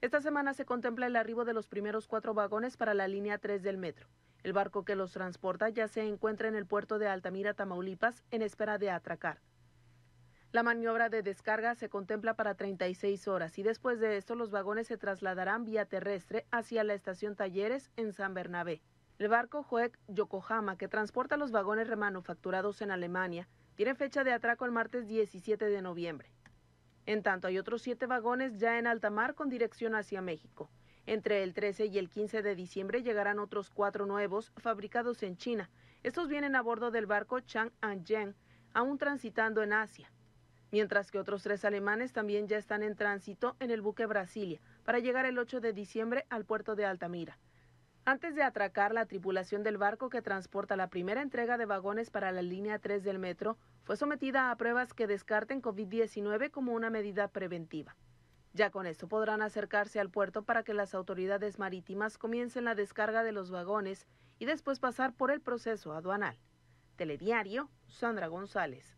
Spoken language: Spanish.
Esta semana se contempla el arribo de los primeros cuatro vagones para la línea 3 del metro. El barco que los transporta ya se encuentra en el puerto de Altamira, Tamaulipas, en espera de atracar. La maniobra de descarga se contempla para 36 horas y después de esto los vagones se trasladarán vía terrestre hacia la estación Talleres en San Bernabé. El barco Joek Yokohama, que transporta los vagones remanufacturados en Alemania, tiene fecha de atraco el martes 17 de noviembre. En tanto, hay otros siete vagones ya en alta mar con dirección hacia México. Entre el 13 y el 15 de diciembre llegarán otros cuatro nuevos fabricados en China. Estos vienen a bordo del barco Chang Chang'an aún transitando en Asia. Mientras que otros tres alemanes también ya están en tránsito en el buque Brasilia para llegar el 8 de diciembre al puerto de Altamira. Antes de atracar, la tripulación del barco que transporta la primera entrega de vagones para la línea 3 del metro fue sometida a pruebas que descarten COVID-19 como una medida preventiva. Ya con esto podrán acercarse al puerto para que las autoridades marítimas comiencen la descarga de los vagones y después pasar por el proceso aduanal. Telediario, Sandra González.